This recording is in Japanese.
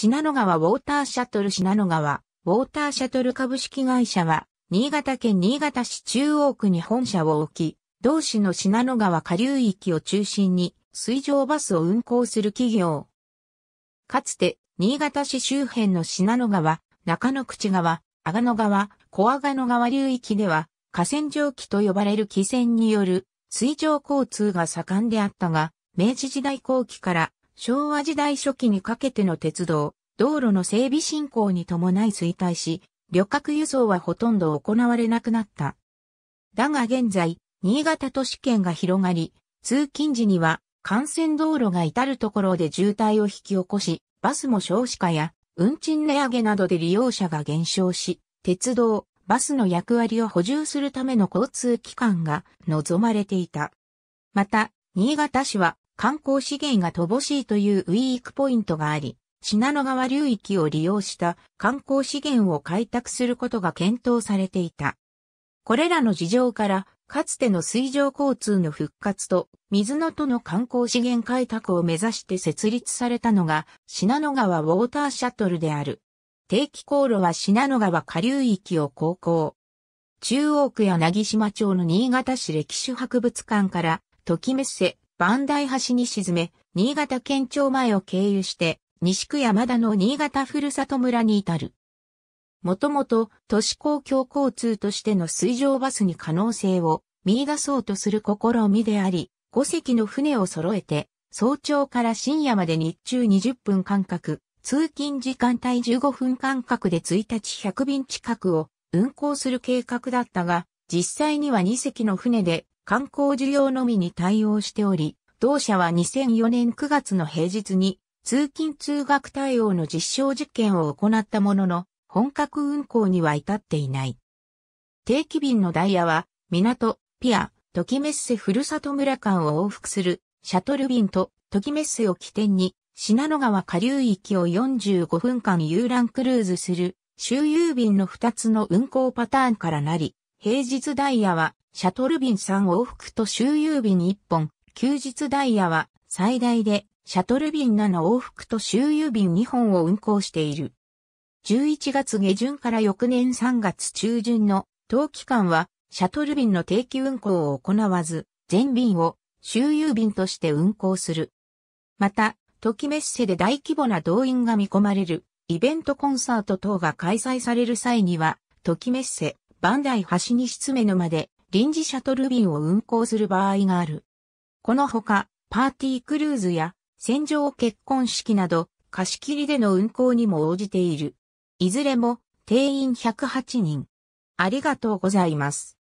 信濃川ウォーターシャトル信濃川ウォーターシャトル株式会社は、新潟県新潟市中央区に本社を置き、同市の信濃川下流域を中心に水上バスを運行する企業。かつて、新潟市周辺の信濃川、中野口川、阿賀野川、小阿賀野川流域では、河川蒸気と呼ばれる汽船による水上交通が盛んであったが、明治時代後期から昭和時代初期にかけての鉄道、道路の整備進行に伴い衰退し、旅客輸送はほとんど行われなくなった。だが現在、新潟都市圏が広がり、通勤時には幹線道路が至るところで渋滞を引き起こし、バスも少子化や運賃値上げなどで利用者が減少し、鉄道、バスの役割を補充するための交通機関が望まれていた。また、新潟市は観光資源が乏しいというウィークポイントがあり、品野川流域を利用した観光資源を開拓することが検討されていた。これらの事情から、かつての水上交通の復活と、水野との観光資源開拓を目指して設立されたのが、品野川ウォーターシャトルである。定期航路は品野川下流域を航行。中央区柳島町の新潟市歴史博物館から、時メッセ万代橋に沈め、新潟県庁前を経由して、西区山田の新潟ふるさと村に至る。もともと都市公共交通としての水上バスに可能性を見出そうとする試みであり、5隻の船を揃えて、早朝から深夜まで日中20分間隔、通勤時間帯15分間隔で1日100便近くを運行する計画だったが、実際には2隻の船で観光需要のみに対応しており、同社は2004年9月の平日に通勤通学対応の実証実験を行ったものの、本格運行には至っていない。定期便のダイヤは、港、ピア、トキメッセふるさと村間を往復するシャトル便とトキメッセを起点に、品野川下流域を45分間遊覧クルーズする周遊便の2つの運行パターンからなり、平日ダイヤはシャトル便3往復と周遊便1本、休日ダイヤは最大でシャトル便7往復と周遊便2本を運行している。11月下旬から翌年3月中旬の当期間はシャトル便の定期運行を行わず、全便を周遊便として運行する。また、時メッセで大規模な動員が見込まれるイベントコンサート等が開催される際には、時メッセ、バンダイ橋につめのまで臨時シャトル便を運行する場合がある。このほか、パーティークルーズや、戦場結婚式など、貸し切りでの運行にも応じている。いずれも、定員108人。ありがとうございます。